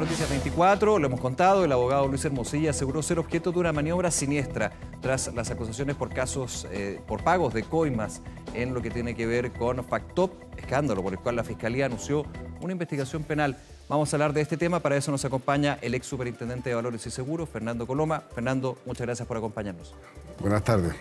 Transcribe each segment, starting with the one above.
Noticias 24, lo hemos contado, el abogado Luis Hermosilla aseguró ser objeto de una maniobra siniestra tras las acusaciones por casos, eh, por pagos de coimas en lo que tiene que ver con Factop, escándalo por el cual la Fiscalía anunció una investigación penal. Vamos a hablar de este tema, para eso nos acompaña el ex superintendente de Valores y Seguros, Fernando Coloma. Fernando, muchas gracias por acompañarnos. Buenas tardes.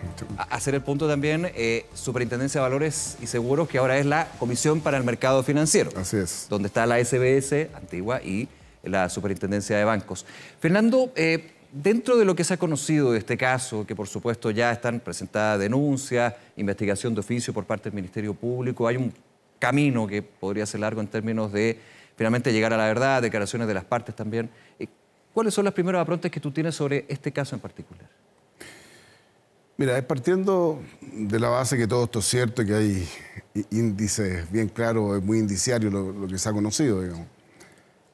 hacer el punto también, eh, Superintendencia de Valores y Seguros, que ahora es la Comisión para el Mercado Financiero. Así es. Donde está la SBS antigua y la Superintendencia de Bancos. Fernando, eh, dentro de lo que se ha conocido de este caso, que por supuesto ya están presentadas denuncias, investigación de oficio por parte del Ministerio Público, hay un camino que podría ser largo en términos de finalmente llegar a la verdad, declaraciones de las partes también. Eh, ¿Cuáles son las primeras aprontes que tú tienes sobre este caso en particular? Mira, es partiendo de la base que todo esto es cierto, que hay índices bien claros, es muy indiciario lo que se ha conocido, digamos.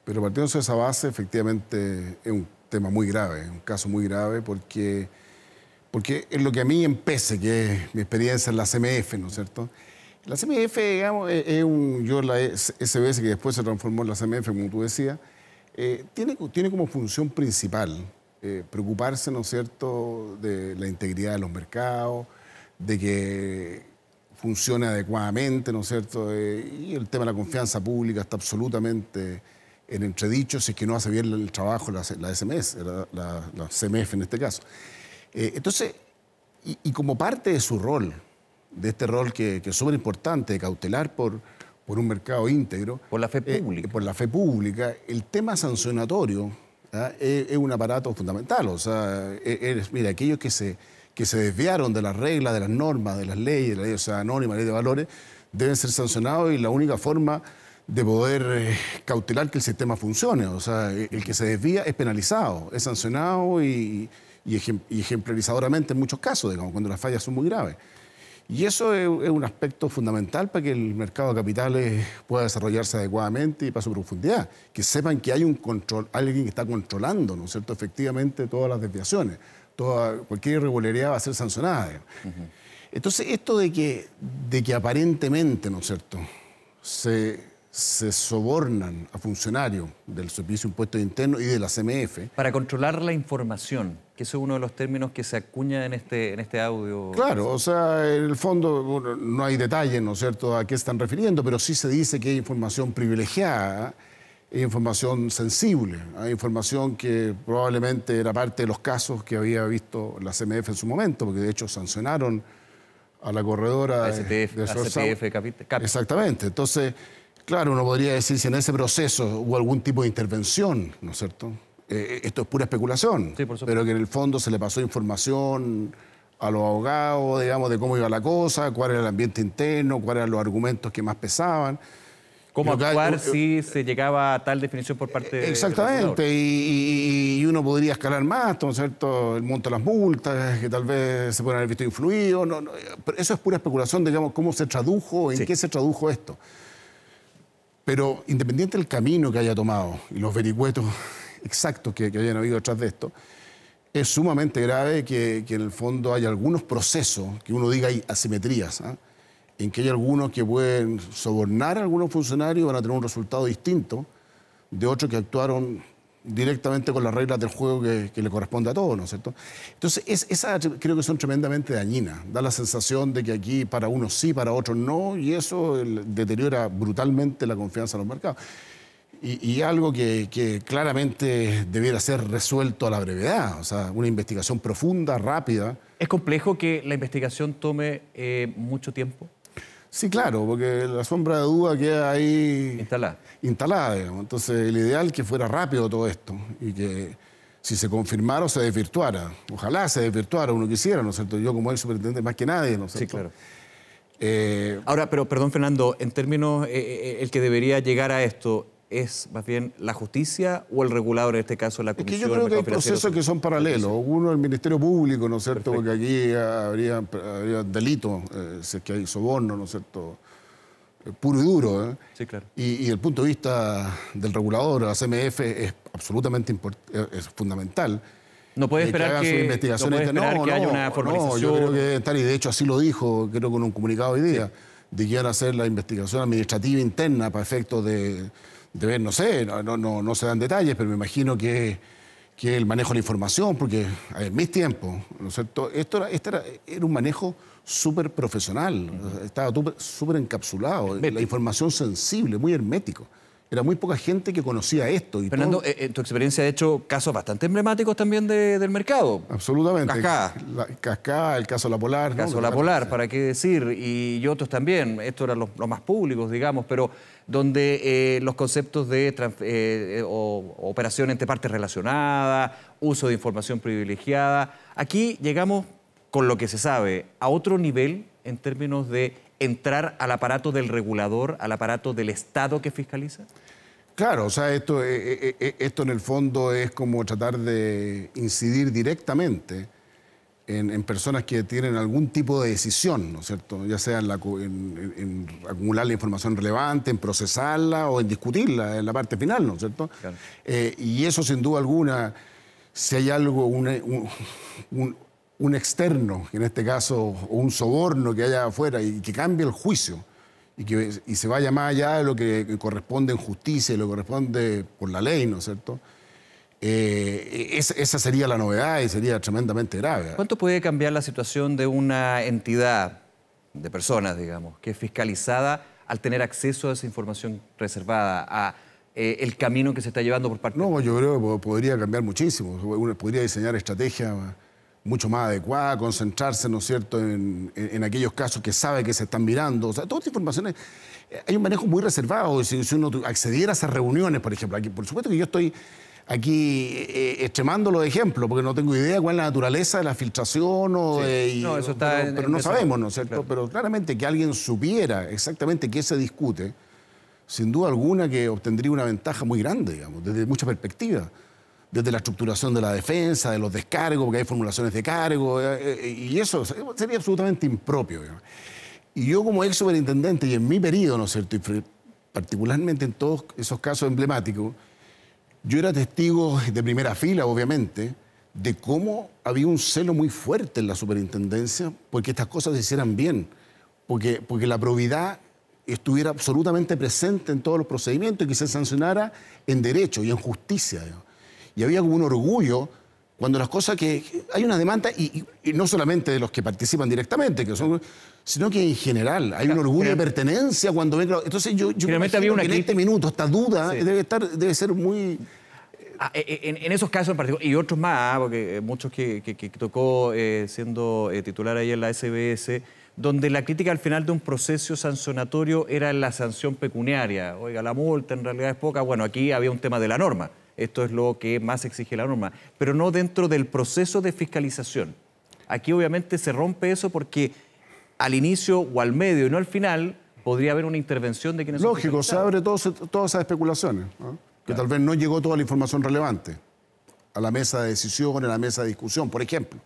Pero partiendo de esa base, efectivamente es un tema muy grave, un caso muy grave, porque, porque es lo que a mí empecé, que es mi experiencia en la CMF, ¿no es cierto? La CMF, digamos, es, un. Yo, la SBS, que después se transformó en la CMF, como tú decías, eh, tiene, tiene como función principal eh, preocuparse, ¿no es cierto?, de la integridad de los mercados, de que funcione adecuadamente, ¿no es cierto? Eh, y el tema de la confianza pública está absolutamente en entredicho si es que no hace bien el trabajo la, SMS, la, CMF en este caso. Eh, entonces, y, como parte de su rol, de este rol que, es súper importante, de cautelar por, por un mercado íntegro. Por la fe eh, pública. por la fe pública, el tema sancionatorio ¿ah? eh, es, un aparato fundamental. O sea, eres mira, aquellos que se, que se desviaron de las reglas, de las normas, de las leyes, de la ley o sea, anónima, ley de valores, deben ser sancionados y la única forma de poder eh, cautelar que el sistema funcione. O sea, e, el que se desvía es penalizado, es sancionado y, ejemplarizadoramente en muchos casos, digamos, cuando las fallas son muy graves. Y eso es, un aspecto fundamental para que el mercado de capitales pueda desarrollarse adecuadamente y para su profundidad. Que sepan que hay un control, alguien que está controlando, ¿no es cierto?, efectivamente todas las desviaciones. Toda, cualquier irregularidad va a ser sancionada. Entonces, esto de que, de que aparentemente, ¿no es cierto?, se se sobornan a funcionarios del Servicio de Impuestos y de la CMF. Para controlar la información, que es uno de los términos que se acuña en este, en este audio. Claro, o sea, en el fondo no hay detalles, ¿no es cierto?, a qué están refiriendo, pero sí se dice que hay información privilegiada, hay información sensible, hay información que probablemente era parte de los casos que había visto la CMF en su momento, porque de hecho sancionaron a la corredora de, Exactamente, entonces... Claro, uno podría decir si en ese proceso hubo algún tipo de intervención, ¿no es cierto? Eh, esto es pura especulación, pero que en el fondo se le pasó información a los abogados, digamos, de cómo iba la cosa, cuál era el ambiente interno, cuáles eran los argumentos que más pesaban. ¿Cómo actuar si se llegaba a tal definición por parte Exactamente, de y, y, uno podría escalar más, ¿no es cierto? El monto de las multas, que tal vez se pueden haber visto influidos. No, eso es pura especulación, digamos, cómo se tradujo, en qué se tradujo esto. Pero independiente del camino que haya tomado y los vericuetos exactos que, hayan habido detrás de esto, es sumamente grave que, en el fondo haya algunos procesos, que uno diga hay asimetrías, ¿ah? en que hay algunos que pueden sobornar a algunos funcionarios y van a tener un resultado distinto de otros que actuaron directamente con las reglas del juego que, le corresponde a todos, ¿no es cierto? Entonces, es, esas creo que son tremendamente dañinas. Da la sensación de que aquí para unos sí, para otros no, y eso deteriora brutalmente la confianza en los mercados. Y, algo que, claramente debiera ser resuelto a la brevedad, o sea, una investigación profunda, rápida. ¿Es complejo que la investigación tome eh, mucho tiempo? Sí, claro, porque la sombra de duda queda ahí... Instalada. Instalada, digamos. Entonces, el ideal es que fuera rápido todo esto y que si se confirmara o se desvirtuara. Ojalá se desvirtuara, uno quisiera, ¿no es cierto? Yo como ex superintendente más que nadie, ¿no es cierto? Sí, claro. Eh, Ahora, pero perdón, Fernando, en términos, eh, eh, el que debería llegar a esto, es más bien la justicia o el regulador, en este caso la Comisión? Es que yo creo que hay procesos que son paralelos. Uno, el Ministerio Público, ¿no es cierto? Porque aquí habría, delito delitos, eh, si es que hay soborno, ¿no es cierto? Eh, puro y duro. ¿eh? Sí, claro. Y, y, el punto de vista del regulador, la CMF, es absolutamente eh, es fundamental. No puede esperar que, que, investigaciones no puede esperar que haya una formalización. No, yo creo que tal, y de hecho así lo dijo, creo con un comunicado hoy día, de que iban a hacer la investigación administrativa interna para efectos de no sé, no, no, no, se dan detalles, pero me imagino que, el manejo de la información, porque en mis tiempos, Esto era, era, un manejo súper profesional, estaba súper encapsulado, la información sensible, muy hermético era muy poca gente que conocía esto. Fernando, eh, eh, tu experiencia ha hecho casos bastante emblemáticos también del mercado. Absolutamente. Cascada. cascada, el caso La Polar. El caso La Polar, para qué decir, y, otros también. Estos eran los, más públicos, digamos, pero donde eh, los conceptos de operación entre partes relacionadas, uso de información privilegiada. Aquí llegamos, con lo que se sabe, a otro nivel en términos de entrar al aparato del regulador, al aparato del Estado que fiscaliza? Claro, o sea, esto, eh, eh, eh, esto en el fondo es como tratar de incidir directamente en, personas que tienen algún tipo de decisión, ¿no es cierto? Ya sea en, acumular la información relevante, en procesarla o en discutirla en la parte final, ¿no es cierto? y eso sin duda alguna, si hay algo, un un externo, en este caso un soborno que haya afuera y que cambie el juicio y que se vaya más allá de lo que corresponde en justicia y lo que corresponde por la ley, ¿no es cierto? Eh, esa sería la novedad y sería tremendamente grave. ¿Cuánto puede cambiar la situación de una entidad, de personas, digamos, que es fiscalizada al tener acceso a esa información reservada, a eh, el camino que se está llevando por parte No, yo creo que podría cambiar muchísimo. Uno podría diseñar estrategias mucho más adecuada, concentrarse, ¿no es cierto?, en, en, aquellos casos que sabe que se están mirando. O sea, todas informaciones, eh, hay un manejo muy reservado. Si, si uno accediera a esas reuniones, por ejemplo, aquí, por supuesto que yo estoy aquí eh, eh, extremando los ejemplos, porque no tengo idea cuál es la naturaleza de la filtración o de... pero, no sabemos, ¿no es cierto? Pero claramente que alguien supiera exactamente qué se discute, sin duda alguna que obtendría una ventaja muy grande, digamos, desde muchas perspectivas desde la estructuración de la defensa, de los descargos, porque hay formulaciones de cargo, eh, eh, y eso sería absolutamente impropio. Y yo como ex superintendente, y en mi periodo, ¿no es cierto? Y particularmente en todos esos casos emblemáticos, yo era testigo de primera fila, obviamente, de cómo había un celo muy fuerte en la superintendencia porque estas cosas se hicieran bien, porque, porque la probidad estuviera absolutamente presente en todos los procedimientos y que se sancionara en derecho y en justicia. Digamos y había como un orgullo cuando las cosas que... Hay una demanda, y, no solamente de los que participan directamente, que son, sino que en general hay un orgullo de pertenencia cuando ven... Entonces yo, yo había una que en este minuto esta duda debe, estar, debe ser muy... Ah, eh, eh, en, esos casos en particular, y otros más, ah, porque eh, muchos que, tocó siendo titular ahí en la SBS, donde la crítica al final de un proceso sancionatorio era la sanción pecuniaria. Oiga, la multa en realidad es poca. Bueno, aquí había un tema de la norma esto es lo que más exige la norma, pero no dentro del proceso de fiscalización. Aquí obviamente se rompe eso porque al inicio o al medio y no al final podría haber una intervención de quienes... Lógico, se abre todas esas especulaciones, que tal vez no llegó toda la información relevante a la mesa de decisión, a la mesa de discusión, por ejemplo.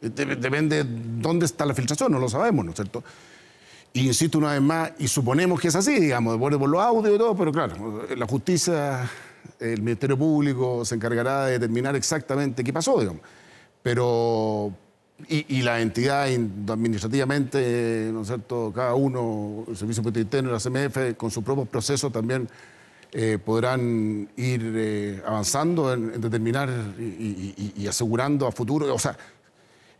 de depende dónde está la filtración, no lo sabemos, ¿no es cierto? Y insisto una vez más, y suponemos que es así, digamos, por los audios y todo, pero claro, la justicia el Ministerio Público se encargará de determinar exactamente qué pasó, digamos. Pero, y, la entidad administrativamente, ¿no es cierto? Cada uno, el Servicio Público Interno y la CMF, con sus propios procesos también eh, podrán ir eh, avanzando en, determinar y, y, asegurando a futuro, o sea,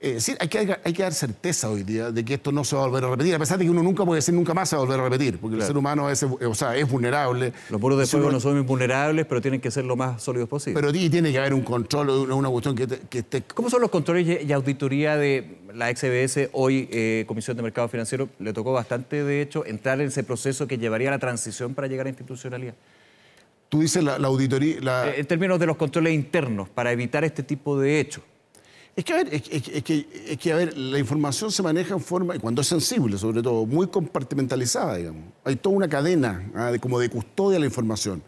decir, eh, hay que, dar certeza hoy día de que esto no se va a volver a repetir, a pesar de que uno nunca puede decir nunca más se va a volver a repetir, porque el ser humano es, eh, vulnerable. Los muros de fuego no son invulnerables, pero tienen que ser lo más sólidos posible. Pero tiene que haber un control, una, una cuestión que, esté... ¿Cómo son los controles y auditoría de la XBS, hoy eh, Comisión de Mercado Financiero? Le tocó bastante, de hecho, entrar en ese proceso que llevaría a la transición para llegar a institucionalidad. Tú dices la, auditoría... En términos de los controles internos, para evitar este tipo de hechos. Es que, a ver, es, que, a ver, la información se maneja en forma, cuando es sensible sobre todo, muy compartimentalizada, digamos. Hay toda una cadena ah, de, como de custodia de la información.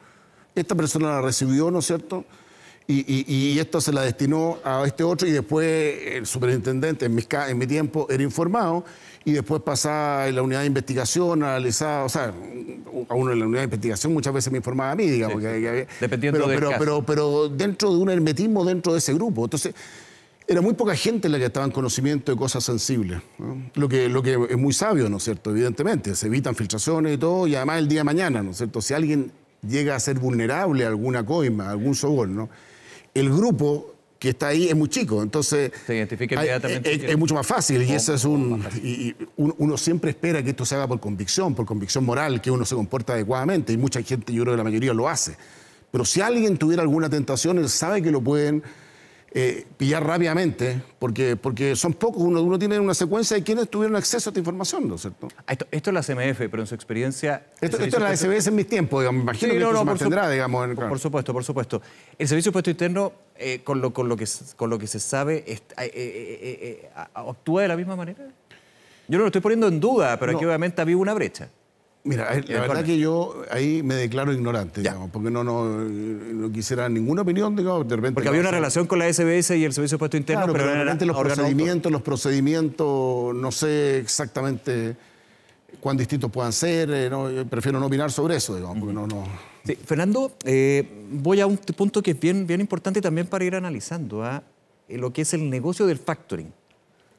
Esta persona la recibió, ¿no es cierto? Y, esto se la destinó a este otro y después el superintendente, en mi, en tiempo, era informado y después pasaba en la unidad de investigación, analizaba, o sea, a uno en la unidad de investigación muchas veces me informaba a mí, digamos. porque Dependiendo pero, del pero, pero dentro de un hermetismo dentro de ese grupo. Entonces era muy poca gente la que estaba en conocimiento de cosas sensibles, lo, que, lo que es muy sabio, ¿no es cierto? Evidentemente, se evitan filtraciones y todo, y además el día de mañana, ¿no es cierto? Si alguien llega a ser vulnerable a alguna coima, a algún soborno, el grupo que está ahí es muy chico, entonces se identifica inmediatamente es, mucho más fácil y oh, eso es oh, un y, uno siempre espera que esto se haga por convicción, por convicción moral, que uno se comporta adecuadamente y mucha gente, yo creo que la mayoría lo hace, pero si alguien tuviera alguna tentación, él sabe que lo pueden eh, pillar rápidamente, porque, porque son pocos, uno, uno tiene una secuencia de quienes tuvieron acceso a esta información, ¿no es cierto? Ah, esto, es la CMF, pero en su experiencia... Esto, es la SBS en mis tiempos, me imagino que digamos. Por supuesto, por supuesto. El Servicio puesto Interno, eh, con, lo, con, lo que, con lo que se sabe, eh, ¿actúa de la misma manera? Yo no lo estoy poniendo en duda, pero aquí obviamente había una brecha. Mira, la verdad que yo ahí me declaro ignorante, digamos, porque no, no, quisiera ninguna opinión, digamos, de repente... Porque había una relación con la SBS y el Servicio de Puesto Interno, pero, pero, los procedimientos, los procedimientos, no sé exactamente cuán distintos puedan ser, eh, prefiero no opinar sobre eso, digamos, porque no... Sí, Fernando, eh, voy a un punto que es bien, bien importante también para ir analizando, a ¿ah? eh, lo que es el negocio del factoring,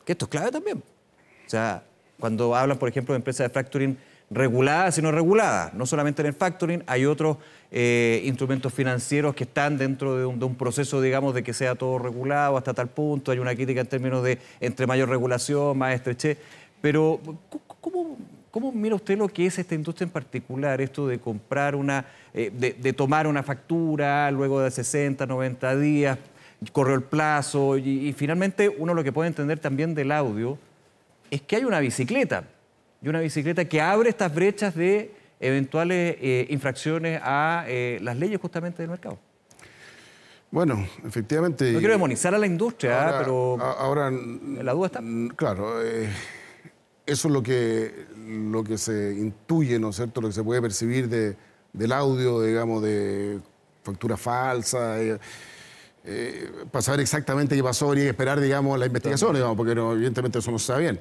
que esto es clave también. O sea, cuando hablan, por ejemplo, de empresas de factoring regulada, sino regulada. No solamente en el factoring, hay otros eh, instrumentos financieros que están dentro de un, proceso, digamos, de que sea todo regulado hasta tal punto. Hay una crítica en términos de entre mayor regulación, más estrechez. Pero, ¿cómo, mira usted lo que es esta industria en particular, esto de comprar una, eh, de, tomar una factura, luego de 60, 90 días, corrió el plazo y, finalmente uno lo que puede entender también del audio es que hay una bicicleta y una bicicleta que abre estas brechas de eventuales eh, infracciones a eh, las leyes justamente del mercado. Bueno, efectivamente. No quiero demonizar a la industria, ah, pero ahora, la duda está. Claro, eh, eso es lo que, lo que se intuye, ¿no es cierto? Lo que se puede percibir de, del audio, digamos, de factura falsa. para saber exactamente qué pasó y esperar, digamos, la investigación, digamos, porque evidentemente eso no se sabe bien.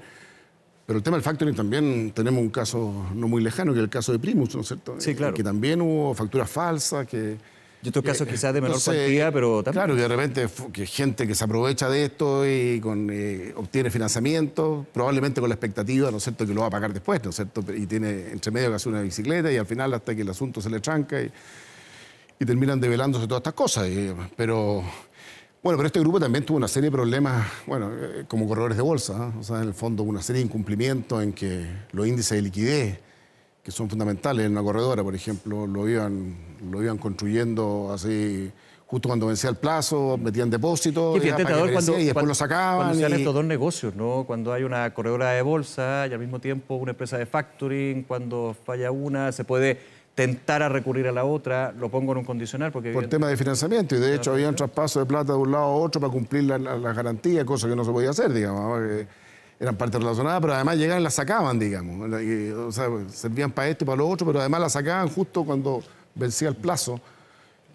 Pero el tema del factoring también tenemos un caso no muy lejano, que es el caso de Primus, ¿no es cierto? Sí, eh, claro. Que también hubo facturas falsas, que... Y otros casos quizás de eh, menor entonces, pero también... Claro, que de repente que gente que se aprovecha de esto y con, eh, obtiene financiamiento, probablemente con la expectativa, ¿no es cierto?, que lo va a pagar después, ¿no es cierto? Y tiene entre medio que hacer una bicicleta y al final hasta que el asunto se le tranca y, y terminan develándose todas estas cosas. pero... Bueno, pero este grupo también tuvo una serie de problemas, bueno, eh, como corredores de bolsa, ¿eh? o sea, en el fondo una serie de incumplimientos en que los índices de liquidez, que son fundamentales en una corredora, por ejemplo, lo iban, lo iban construyendo así justo cuando vencía el plazo, metían depósitos, y, después lo sacaban. Cuando se estos dos negocios, ¿no? Cuando hay una corredora de bolsa y al mismo tiempo una empresa de factoring, cuando falla una, se puede a recurrir a la otra, lo pongo en un condicional porque... Por tema de financiamiento, y de hecho había un traspaso de plata de un lado a otro para cumplir las garantías, cosa que no se podía hacer, digamos, eran parte relacionada, pero además llegaban y las sacaban, digamos, o sea, servían para esto y para lo otro, pero además las sacaban justo cuando vencía el plazo,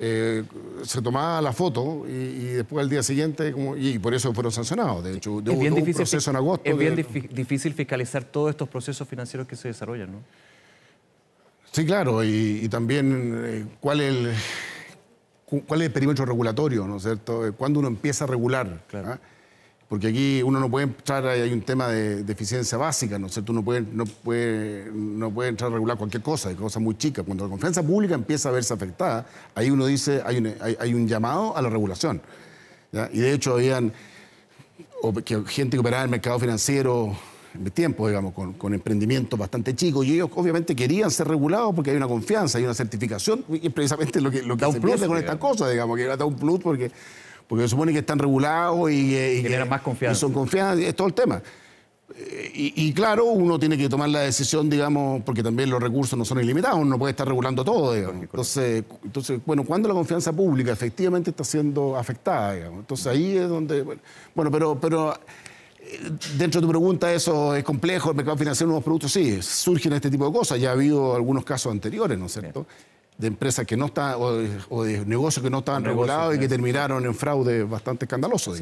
eh, se tomaba la foto y, después al día siguiente, y por eso fueron sancionados, de hecho, de, un proceso en agosto. Es bien difícil fiscalizar todos estos procesos financieros que se desarrollan, ¿no? Sí, claro, y, también eh, cuál es el cuál el perímetro regulatorio, ¿no es cierto? Eh, Cuando uno empieza a regular? ¿Ah? Porque aquí uno no puede entrar, hay un tema de deficiencia básica, ¿no es cierto? Uno puede, no, puede, no puede entrar a regular cualquier cosa, hay cosas muy chicas. Cuando la confianza pública empieza a verse afectada, ahí uno dice, hay un, hay, un llamado a la regulación. Y de hecho habían que, gente que operaba en el mercado financiero en tiempo, digamos, con, con emprendimientos bastante chicos, y ellos obviamente querían ser regulados porque hay una confianza, hay una certificación, y es precisamente lo que, lo da se plus, con estas cosas, digamos, que da un plus porque, porque se supone que están regulados y, y más confianza. son confianza, es todo el tema. Eh, y, claro, uno tiene que tomar la decisión, digamos, porque también los recursos no son ilimitados, uno puede estar regulando todo, digamos. Entonces, entonces bueno, cuando la confianza pública efectivamente está siendo afectada, digamos. Entonces ahí es donde, bueno, pero, pero dentro de tu pregunta, eso es complejo, el mercado financiero, nuevos productos, sí, surgen este tipo de cosas. Ya ha habido algunos casos anteriores, ¿no es cierto? De empresas que no están, o, de, negocios que no estaban regulados y que terminaron en fraude bastante escandaloso.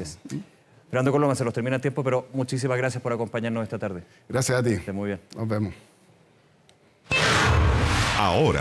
Fernando Coloma, se los termina el tiempo, pero muchísimas gracias por acompañarnos esta tarde. Gracias a ti. muy bien. Nos vemos. Ahora.